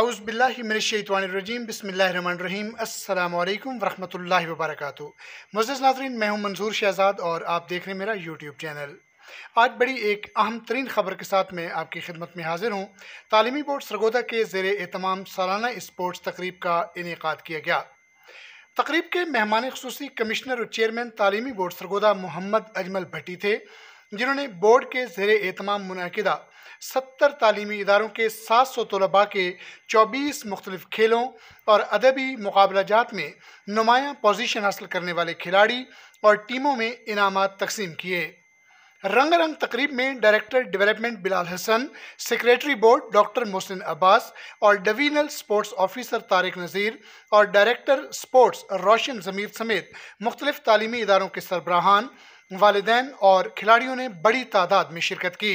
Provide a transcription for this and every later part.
अउज़बिल्लिमिनशवानरजीम बसमीम अल्लाम वरहमल वबरक मज़ नाजरीन मैं हूँ मंजूर शहजाद और आप देख रहे हैं मेरा यूट्यूब चैनल आज बड़ी एक अहम तरीन खबर के साथ मैं आपकी खिदमत में हाजिर हूँ तालीमी बोर्ड सरगोदा के जेर एहतमाम सालाना इस्पोर्ट्स तकरीब का इनका किया गया तकरीब के मेहमान खसूसी कमिश्नर और चेयरमैन तालीमी बोर्ड सरगोदा मोहम्मद अजमल भट्टी थे जिन्होंने बोर्ड के जेर एहतमाम मुनदा सत्तर तलीमी इदारों के सात सौ तलबा के चौबीस मुख्तलिफ खेलों और अदबी मुकाबला जात में नुमाया पोजीशन हासिल करने वाले खिलाड़ी और टीमों में इनाम तकसीम किए रंग रंग तकरीब में director development Bilal Hasan secretary board doctor Mohsin Abbas और divisional sports officer Tariq Nazir और डायरेक्टर स्पोर्ट्स रोशन जमीर समेत मुख्तलिफ तली इदारों के सरबराहान वालदेन और खिलाड़ियों ने बड़ी तादाद में शिरकत की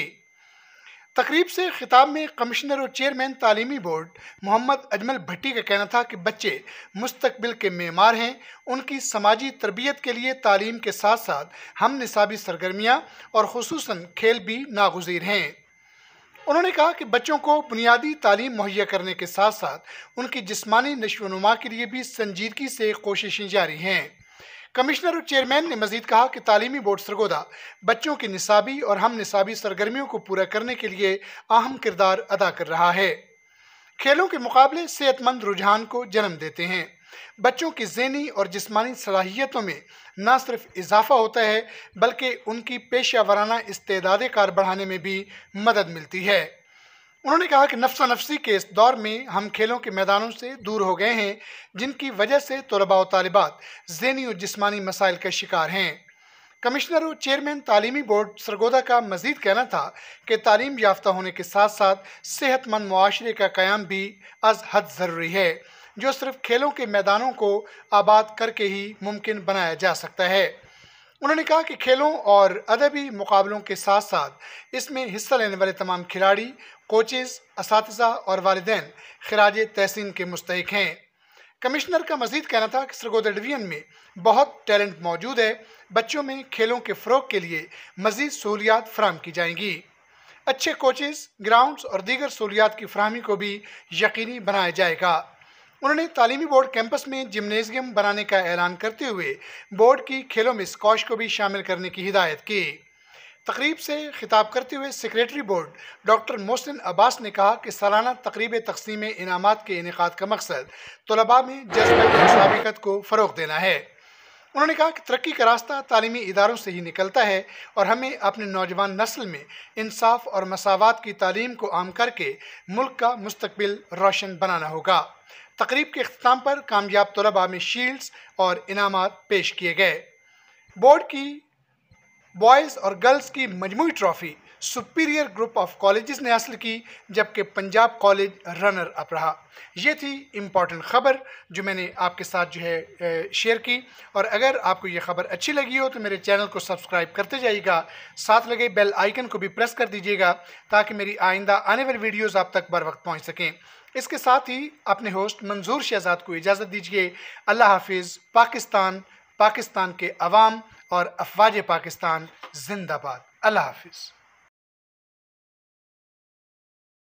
तकरीब से खिताब में कमिश्नर और चेयरमैन तालीमी बोर्ड मोहम्मद अजमल भट्टी का कहना था कि बच्चे मुस्तबिल के मेमार हैं उनकी समाजी तरबियत के लिए तालीम के साथ साथ हम निसाबी सरगर्मियाँ और खसूस खेल भी नागजीर हैं उन्होंने कहा कि बच्चों को बुनियादी तालीम मुहैया करने के साथ साथ उनकी जिसमानी नशोनुमा के लिए भी संजीदगी से कोशिशें जारी हैं कमिश्नर और चेयरमैन ने मजीद कहा कि तालीमी बोर्ड सरगोदा बच्चों की निसाबी और हम निसाबी सरगर्मियों को पूरा करने के लिए अहम किरदार अदा कर रहा है खेलों के मुकाबले सेहतमंद रुझान को जन्म देते हैं बच्चों की जहनी और जिस्मानी सलाहियतों में न सिर्फ इजाफा होता है बल्कि उनकी पेशा वाराना इस्तेदादे कार बढ़ाने में भी मदद मिलती है उन्होंने कहा कि नफसा नफसी के इस दौर में हम खेलों के मैदानों से दूर हो गए हैं जिनकी वजह से तलबा व जहनी और जिसमानी मसाइल के शिकार हैं कमिश्नर और चेयरमैन तालीमी बोर्ड सरगोदा का मजीद कहना था कि तालीम याफ्ता होने के साथ साथ सेहतमंद माशरे का क्याम भी अज हद ज़रूरी है जो सिर्फ खेलों के मैदानों को आबाद करके ही मुमकिन बनाया जा सकता है उन्होंने कहा कि खेलों और अदबी मुकाबलों के साथ साथ इसमें हिस्सा लेने वाले तमाम खिलाड़ी कोचेज इस और वालदेन खराज तहसीन के मुस्तक हैं कमिश्नर का मजीद कहना था कि सरगोदा डिवीजन में बहुत टैलेंट मौजूद है बच्चों में खेलों के फ़रोग के लिए मजीद सहूलियात फ्राहम की जाएंगी अच्छे कोचेज़ ग्राउंड्स और दीगर सहूलियात की फ्राहमी को भी यकीनी बनाया जाएगा उन्होंने तालीमी बोर्ड कैंपस में जिमनेजियम बनाने का ऐलान करते हुए बोर्ड की खेलों में स्कॉश को भी शामिल करने की हिदायत की तकरीब से खिताब करते हुए secretary board doctor Mohsin Abbas ने कहा कि सालाना तकरीब तकसीम इनाम के इनका का मकसद तलबा में जज्बा को फ़रोग देना है उन्होंने कहा कि तरक्की का रास्ता तालीमी इदारों से ही निकलता है और हमें अपने नौजवान नस्ल में इंसाफ और मसावत की तालीम को आम करके मुल्क का मुस्तबिल रोशन बनाना होगा तकरीब के अख्ताम पर कामयाब तलबा में शील्ड्स और इनाम पेश किए गए बोर्ड की बॉयज़ और गर्ल्स की मजमू trophy superior group of colleges ने हासिल की जबकि पंजाब कॉलेज रनर अप रहा ये थी इम्पॉर्टेंट ख़बर जो मैंने आपके साथ जो है शेयर की और अगर आपको ये ख़बर अच्छी लगी हो तो मेरे चैनल को सब्सक्राइब करते जाइएगा साथ लगे बेल आइकन को भी प्रेस कर दीजिएगा ताकि मेरी आइंदा आने वाली वीडियोज़ आप तक बर वक्त पहुँच सकें इसके साथ ही अपने होस्ट मंजूर शहजाद को इजाज़त दीजिए अल्लाह हाफिज़ पाकिस्तान पाकिस्तान के अवाम और अफवाज पाकिस्तान जिंदाबाद अल्लाह हाफिज़